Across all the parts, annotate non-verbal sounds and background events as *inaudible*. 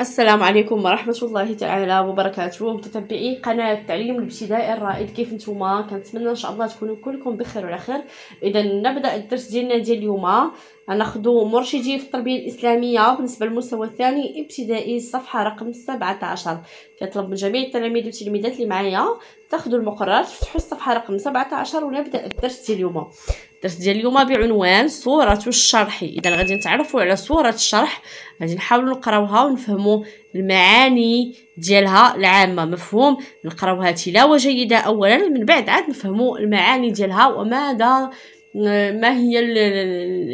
السلام عليكم ورحمة الله تعالى وبركاته متتبعي قناة التعليم الابتدائي الرائد كيف نتوما كنتمنى ان شاء الله تكونوا كلكم بخير وعلى خير اذا نبدا الدرس ديالنا ديال اليوم ناخذ مرشدي في التربيه الاسلاميه بالنسبه للمستوى الثاني ابتدائي الصفحه رقم 17 كنطلب من جميع التلاميذ والتلميذات اللي معايا تاخذوا المقررات تفتحوا الصفحه رقم 17 ونبدا الدرس ديال اليوم درت ديال اليوم بعنوان صورة الشرح اذا غادي نتعرفوا على صورة الشرح غادي نحاولوا نقراوها ونفهموا المعاني ديالها العامة مفهوم نقراوها تلاوة جيدة اولا من بعد عاد نفهموا المعاني ديالها وماذا ما هي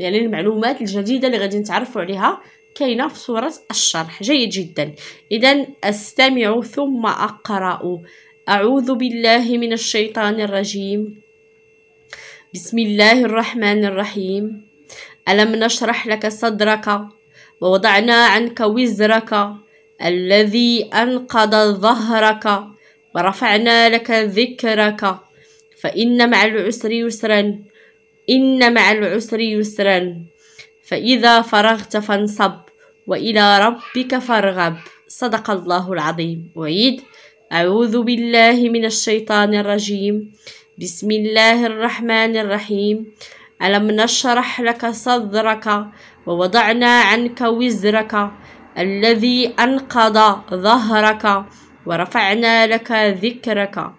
يعني المعلومات الجديدة اللي غادي نتعرفوا عليها كاينه في صوره الشرح جيد جدا اذا استمع ثم اقرا اعوذ بالله من الشيطان الرجيم بسم الله الرحمن الرحيم ألم نشرح لك صدرك ووضعنا عنك وزرك الذي أنقض ظهرك ورفعنا لك ذكرك فإن مع العسر يسرا إن مع العسر يسرا فإذا فرغت فانصب وإلى ربك فارغب صدق الله العظيم أعيد أعوذ بالله من الشيطان الرجيم بسم الله الرحمن الرحيم ألم نشرح لك صدرك ووضعنا عنك وزرك الذي أنقض ظهرك ورفعنا لك ذكرك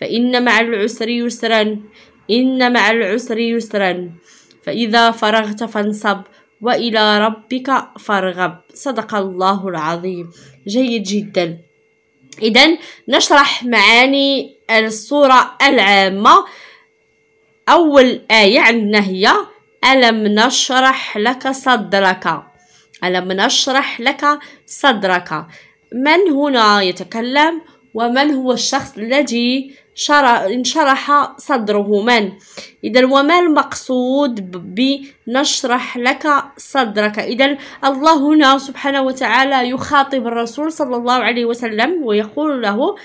فإن مع العسر يسرا إن مع العسر يسرا فإذا فرغت فانصب وإلى ربك فارغب صدق الله العظيم جيد جدا إذا نشرح معاني الصورة العامة أول آية عندنا هي ألم نشرح لك صدرك ألم نشرح لك صدرك من هنا يتكلم ومن هو الشخص الذي انشرح صدره من إذا وما المقصود بنشرح لك صدرك إذا الله هنا سبحانه وتعالى يخاطب الرسول صلى الله عليه وسلم ويقول له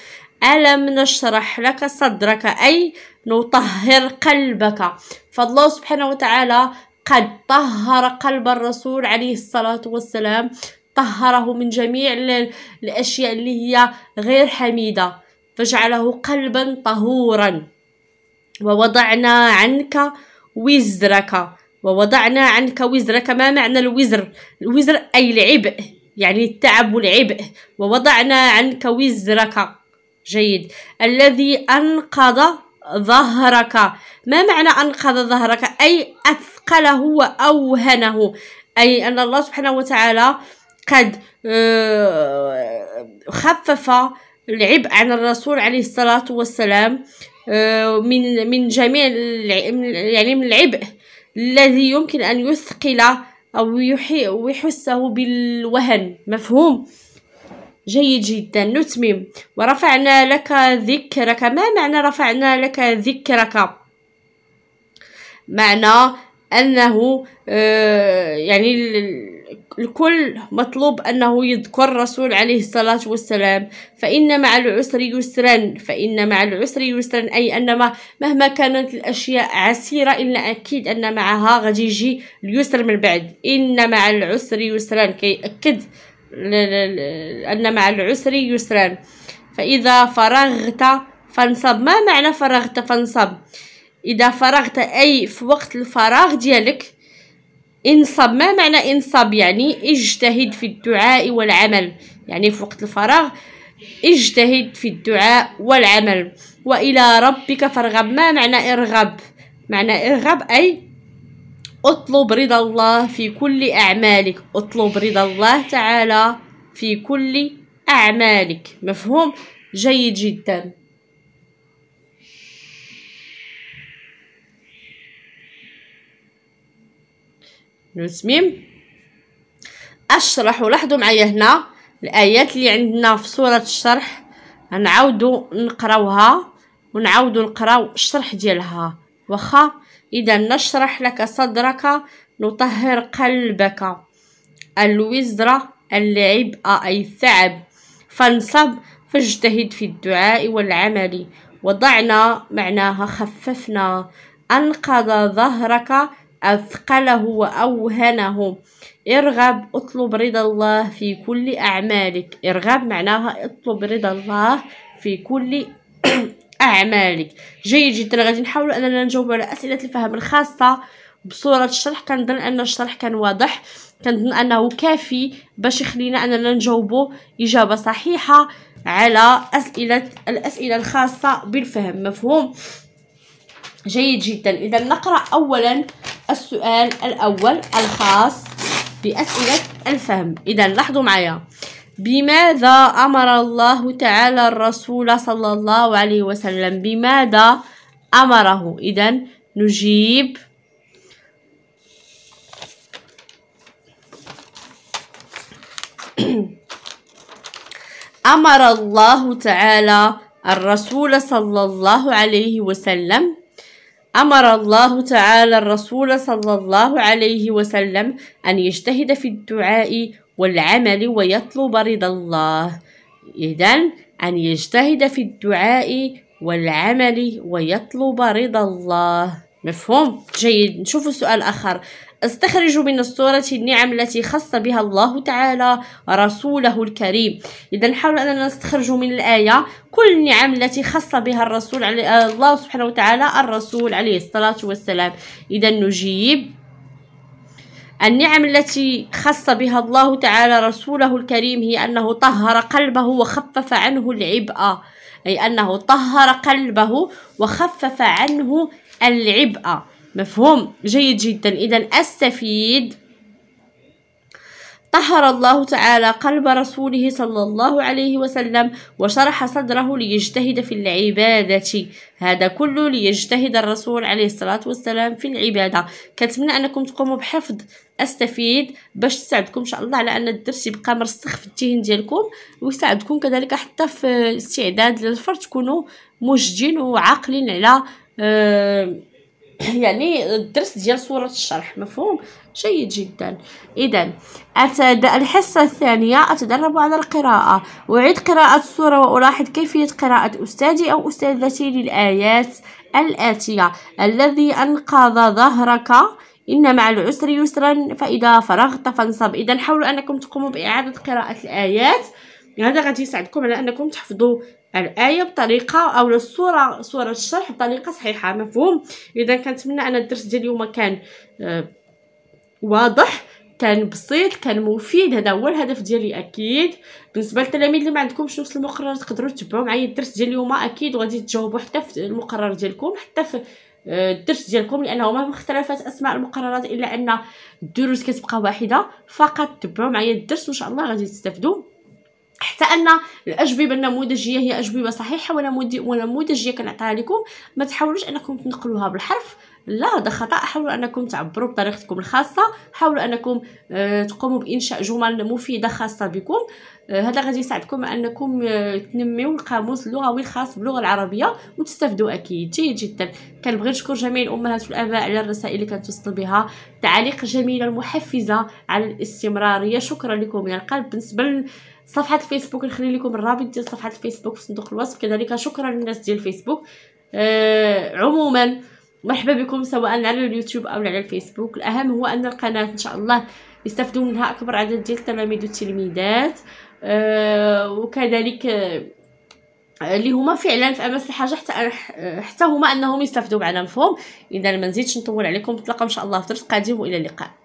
ألم نشرح لك صدرك أي نطهر قلبك فالله سبحانه وتعالى قد طهر قلب الرسول عليه الصلاة والسلام طهره من جميع الأشياء اللي هي غير حميدة فجعله قلبا طهورا ووضعنا عنك وزرك ووضعنا عنك وزرك ما معنى الوزر الوزر أي العبء يعني التعب والعبء ووضعنا عنك وزرك جيد الذي أنقض ظهرك ما معنى أنقض ظهرك أي أثقله وأوهنه أي أن الله سبحانه وتعالى قد آه، خفف العبء عن الرسول عليه الصلاة والسلام آه، من من جميع يعني من العبء الذي يمكن أن يثقل أو يحسه بالوهن مفهوم جيد جدا نتمم ورفعنا لك ذكرك ما معنى رفعنا لك ذكرك معنى أنه آه، يعني الكل مطلوب أنه يذكر الرسول عليه الصلاة والسلام فإن مع العسر يسرا فإن مع العسر يسرا أي أن مهما كانت الأشياء عسيرة إلا أكيد أن معها غادي يجي اليسر من بعد إن مع العسر يسرا كيأكد أن مع العسر يسرا فإذا فرغت فانصب ما معنى فرغت فانصب إذا فرغت أي في وقت الفراغ ديالك انصب ما معنى انصب يعني اجتهد في الدعاء والعمل يعني في وقت الفراغ اجتهد في الدعاء والعمل وإلى ربك فارغب ما معنى ارغب معنى ارغب أي اطلب رضا الله في كل أعمالك اطلب رضا الله تعالى في كل أعمالك مفهوم جيد جدا نسميم أشرح لاحظوا معايا هنا الآيات اللي عندنا في سورة الشرح نعاودوا نقراوها ونعاودو نقراو الشرح ديالها واخا إذا نشرح لك صدرك نطهر قلبك الوزرة العبء آه، أي الثعب فانصب فاجتهد في الدعاء والعمل وضعنا معناها خففنا أنقذ ظهرك أثقله وأوهنه ارغب اطلب رضا الله في كل أعمالك ارغب معناها اطلب رضا الله في كل *clears throat* اعمالك جيد جدا غادي نحاولوا اننا نجاوب على اسئله الفهم الخاصه بصوره الشرح كنظن ان الشرح كان واضح كنظن انه كافي باش يخلينا اننا نجاوبوا اجابه صحيحه على اسئله الاسئله الخاصه بالفهم مفهوم جيد جدا اذا نقرا اولا السؤال الاول الخاص باسئله الفهم اذا لاحظوا معايا بماذا أمر الله تعالى الرسول صلى الله عليه وسلم بماذا أمره إذا نجيب أمر الله تعالى الرسول صلى الله عليه وسلم أمر الله تعالى الرسول صلى الله عليه وسلم أن يجتهد في الدعاء والعمل ويطلب رضا الله إذا أن يجتهد في الدعاء والعمل ويطلب رضا الله مفهوم جيد نشوف سؤال آخر استخرج من الصورة النعم التي خص بها الله تعالى رسوله الكريم إذا نحاول أننا نستخرج من الآية كل النعم التي خص بها الرسول علي... الله سبحانه وتعالى الرسول عليه الصلاة والسلام إذا نجيب النعم التي خص بها الله تعالى رسوله الكريم هي أنه طهر قلبه وخفف عنه العبء أي أنه طهر قلبه وخفف عنه العبء مفهوم جيد جدا إذا أستفيد طهر الله تعالى قلب رسوله صلى الله عليه وسلم وشرح صدره ليجتهد في العبادة هذا كله ليجتهد الرسول عليه الصلاة والسلام في العبادة كنتمنى أنكم تقوموا بحفظ استفيد باش تساعدكم ان شاء الله على ان الدرس يبقى مرسخ في الذهن ديالكم ويساعدكم كذلك حتى في الاستعداد للفرد تكونوا موجدين وعاقلين على آه، *clears throat* يعني الدرس ديال صورة الشرح مفهوم جيد جدا إذا أتد... الحصة الثانية أتدرب على القراءة أعيد قراءة الصورة وألاحظ كيفية قراءة أستاذي أو أستاذتي للآيات الآتية الذي أنقذ ظهرك إن مع العسر يسرا فإذا فرغت فانصب إذا حاولوا أنكم تقوموا بإعادة قراءة الآيات هذا غادي يساعدكم على أنكم تحفظوا الآية بطريقة أو الصورة صورة الشرح بطريقة صحيحة مفهوم إذا كنتمنى أن الدرس ديال اليوم كان آه، واضح كان بسيط كان مفيد هذا هو الهدف ديالي اكيد بالنسبه للتلاميذ اللي ما عندكمش نفس المقرر تقدروا تتبعوا معايا الدرس ديال اليوم اكيد وغادي تجاوبوا حتى في المقرر ديالكم حتى في آه، الدرس ديالكم لانه مهما اختلفت اسماء المقررات الا ان الدروس كتبقى واحده فقط تبعوا معايا الدرس وان شاء الله غادي تستافدوا حتى ان الاجوبه النموذجيه هي اجوبه صحيحه ونموذجيه كنعطيها لكم ما تحاولوش انكم تنقلوها بالحرف لا هذا خطا حاولوا انكم تعبروا بطريقتكم الخاصه حاولوا انكم آه، تقوموا بانشاء جمل مفيده خاصه بكم آه، هذا غادي يساعدكم انكم آه، تنميو القاموس اللغوي الخاص باللغه العربيه وتستافدوا اكيد جيد جدا كنبغي نشكر جميع الامهات والاباء على الرسائل اللي كتوصل بها التعاليق جميله المحفزه على الاستمراريه شكرا لكم من القلب بالنسبه صفحه الفيسبوك نخلي لكم الرابط ديال صفحه الفيسبوك في صندوق الوصف كذلك شكرا للناس ديال الفيسبوك آه عموما مرحبا بكم سواء على اليوتيوب او على الفيسبوك الاهم هو ان القناه ان شاء الله يستفدوا منها اكبر عدد ديال التلاميذ والتلميذات آه وكذلك آه، اللي هما فعلا في امس الحاجه حتى حتى هما انهم يستافدوا مفهوم اذا ما نزيدش نطول عليكم نتلاقاو ان شاء الله في درس قادم والى اللقاء